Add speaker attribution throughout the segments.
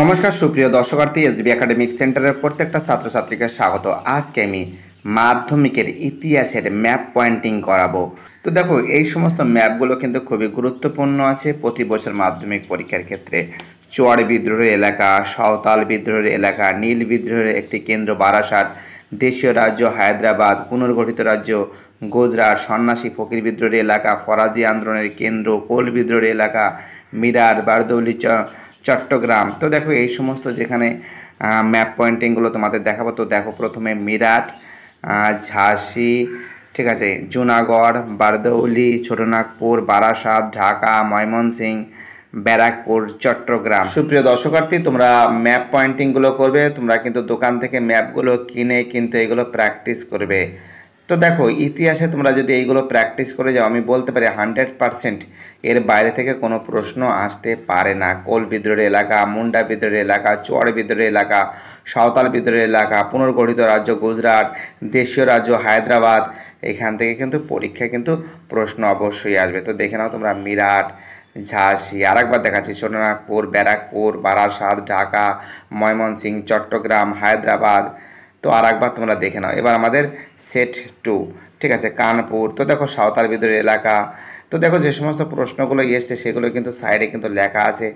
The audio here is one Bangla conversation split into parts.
Speaker 1: নমস্কার সুপ্রিয় দর্শকার্থী এসবি একাডেমিক সেন্টারের প্রত্যেকটা ছাত্রছাত্রীকে স্বাগত আজকে আমি মাধ্যমিকের ইতিহাসের ম্যাপ পয়েন্টিং করাবো তো দেখো এই সমস্ত ম্যাপগুলো কিন্তু খুবই গুরুত্বপূর্ণ আছে প্রতি বছর মাধ্যমিক পরীক্ষার ক্ষেত্রে চোয়ার বিদ্রোহের এলাকা সাঁওতাল বিদ্রোহের এলাকা নীল বিদ্রোহের একটি কেন্দ্র বারাসাত দেশীয় রাজ্য হায়দ্রাবাদ পুনর্গঠিত রাজ্য গুজরাট সন্ন্যাসী ফকির বিদ্রোহের এলাকা ফরাজি আন্দোলনের কেন্দ্র কোল বিদ্রোহের এলাকা মিরার বারদৌলি চ চট্টগ্রাম তো দেখো এই সমস্ত যেখানে ম্যাপ পয়েন্টিংগুলো তোমাদের দেখাবো তো দেখো প্রথমে মিরাট ঝাঁসি ঠিক আছে জুনাগড় বারদৌলি ছোটনাগপুর বারাসাত ঢাকা ময়মনসিংহ ব্যারাকপুর চট্টগ্রাম সুপ্রিয় দর্শকার্থী তোমরা ম্যাপ পয়েন্টিংগুলো করবে তোমরা কিন্তু দোকান থেকে ম্যাপগুলো কিনে কিন্তু এগুলো প্র্যাকটিস করবে তো দেখো ইতিহাসে তোমরা যদি এইগুলো প্র্যাকটিস করে যাও আমি বলতে পারি হান্ড্রেড পারসেন্ট এর বাইরে থেকে কোনো প্রশ্ন আসতে পারে না কোল বিদ্রোহের এলাকা মুন্ডা বিদ্রোহের এলাকা চড় বিদ্রোহের এলাকা সাঁওতাল বিদ্রোহের এলাকা পুনর্গঠিত রাজ্য গুজরাট দেশীয় রাজ্য হায়দ্রাবাদ এখান থেকে কিন্তু পরীক্ষায় কিন্তু প্রশ্ন অবশ্যই আসবে তো দেখে নাও তোমরা মিরাট ঝাঁসি আর একবার দেখাচ্ছি ছোটনাগপুর ব্যারাকপুর বারাসাত ঢাকা ময়মনসিংহ চট্টগ্রাম হায়দ্রাবাদ তো আর একবার তোমরা দেখে নাও এবার আমাদের সেট টু ঠিক আছে কানপুর তো দেখো সাঁওতাল বিদ্রোহ এলাকা তো দেখো যে সমস্ত প্রশ্নগুলো এসছে সেগুলো কিন্তু সাইডে কিন্তু লেখা আছে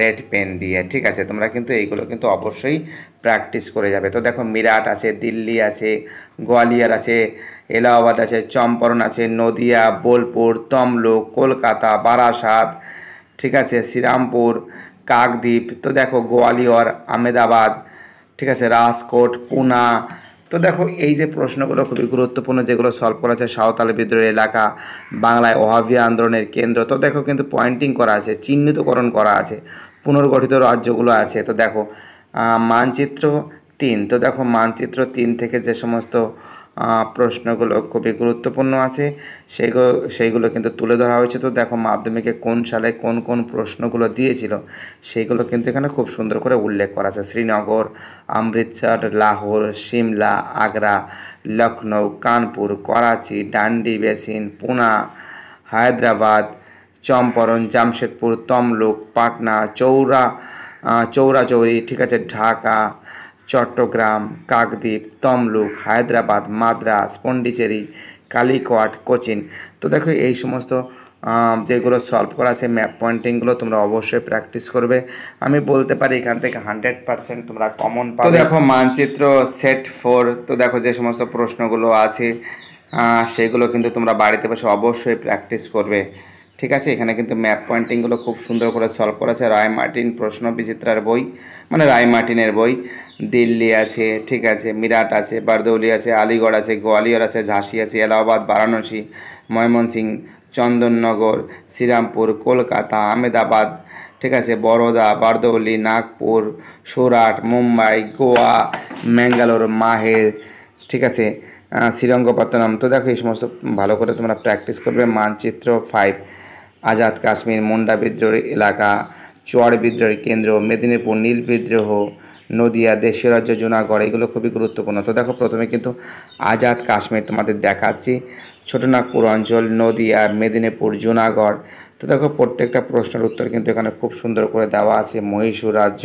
Speaker 1: রেড পেন দিয়ে ঠিক আছে তোমরা কিন্তু এইগুলো কিন্তু অবশ্যই প্র্যাকটিস করে যাবে তো দেখো মিরাট আছে দিল্লি আছে গোয়ালিয়র আছে এলাহাবাদ আছে চম্পরণ আছে নদিয়া বোলপুর তমলুক কলকাতা বারাসাত ঠিক আছে শ্রীরামপুর কাকদ্বীপ তো দেখো গোয়ালিয়র আহমেদাবাদ ঠিক আছে রাজকোট পুনা তো দেখো এই যে প্রশ্নগুলো খুবই গুরুত্বপূর্ণ যেগুলো সলভ করা আছে সাঁওতাল বিদ্রোহের এলাকা বাংলায় ওহাবিয়া আন্দোলনের কেন্দ্র তো দেখো কিন্তু পয়েন্টিং করা আছে চিহ্নিতকরণ করা আছে পুনর্গঠিত রাজ্যগুলো আছে তো দেখো মানচিত্র তিন তো দেখো মানচিত্র তিন থেকে যে সমস্ত প্রশ্নগুলো খুবই গুরুত্বপূর্ণ আছে সেইগুলো সেইগুলো কিন্তু তুলে ধরা হয়েছে তো দেখো মাধ্যমিকে কোন সালে কোন কোন প্রশ্নগুলো দিয়েছিল সেইগুলো কিন্তু এখানে খুব সুন্দর করে উল্লেখ করা আছে শ্রীনগর অমৃতসর লাহোর সিমলা আগ্রা লখনৌ কানপুর করাচি ডান্ডি বেসিন পুনা হায়দ্রাবাদ চম্পরণ জামশেদপুর তমলুক পাটনা চৌরা চৌরাচৌরি ঠিক আছে ঢাকা চট্টগ্রাম কাকদ্বীপ তমলুক হায়দ্রাবাদ মাদ্রাস পন্ডিচেরি কালিকোয়াট কোচিন তো দেখো এই সমস্ত যেগুলো সলভ করা আছে ম্যাপ পয়েন্টিংগুলো তোমরা অবশ্যই প্র্যাকটিস করবে আমি বলতে পারি এখান থেকে হান্ড্রেড পারসেন্ট তোমরা কমন পাবে দেখো মানচিত্র সেট ফোর তো দেখো যে সমস্ত প্রশ্নগুলো আছে সেগুলো কিন্তু তোমরা বাড়িতে বসে অবশ্যই প্র্যাকটিস করবে ঠিক আছে এখানে কিন্তু ম্যাপ পয়েন্টিংগুলো খুব সুন্দর করে সলভ করেছে রায় মার্টিন প্রশ্ন বিচিত্রার বই মানে রায় মার্টিনের বই দিল্লি আছে ঠিক আছে মিরাট আছে বারদৌলি আছে আলিগড় আছে গোয়ালিয়র আছে ঝাঁসি আছে এলাহাবাদ বারাণসী ময়মনসিং চন্দননগর শ্রীরামপুর কলকাতা আমেদাবাদ ঠিক আছে বরোদা বারদৌলি নাগপুর সুরাট মুম্বাই গোয়া ম্যাঙ্গালোর মাহের ঠিক আছে শ্রীরঙ্গপত্তনম তো দেখো এই সমস্ত ভালো করে তোমরা প্র্যাকটিস করবে মানচিত্র ফাইভ আজাদ কাশ্মীর মুন্ডা বিদ্রোহের এলাকা চোয়াড় বিদ্রোহের কেন্দ্র মেদিনীপুর নীল বিদ্রোহ নদিয়া দেশীয় রাজ্য জুনাগড় এগুলো খুবই গুরুত্বপূর্ণ তো দেখো প্রথমে কিন্তু আজাদ কাশ্মীর তোমাদের দেখাচ্ছি ছোটনাগপুর অঞ্চল নদিয়া মেদিনীপুর জুনাগড় তো দেখো প্রত্যেকটা প্রশ্নের উত্তর কিন্তু এখানে খুব সুন্দর করে দেওয়া আছে মহীশূর রাজ্য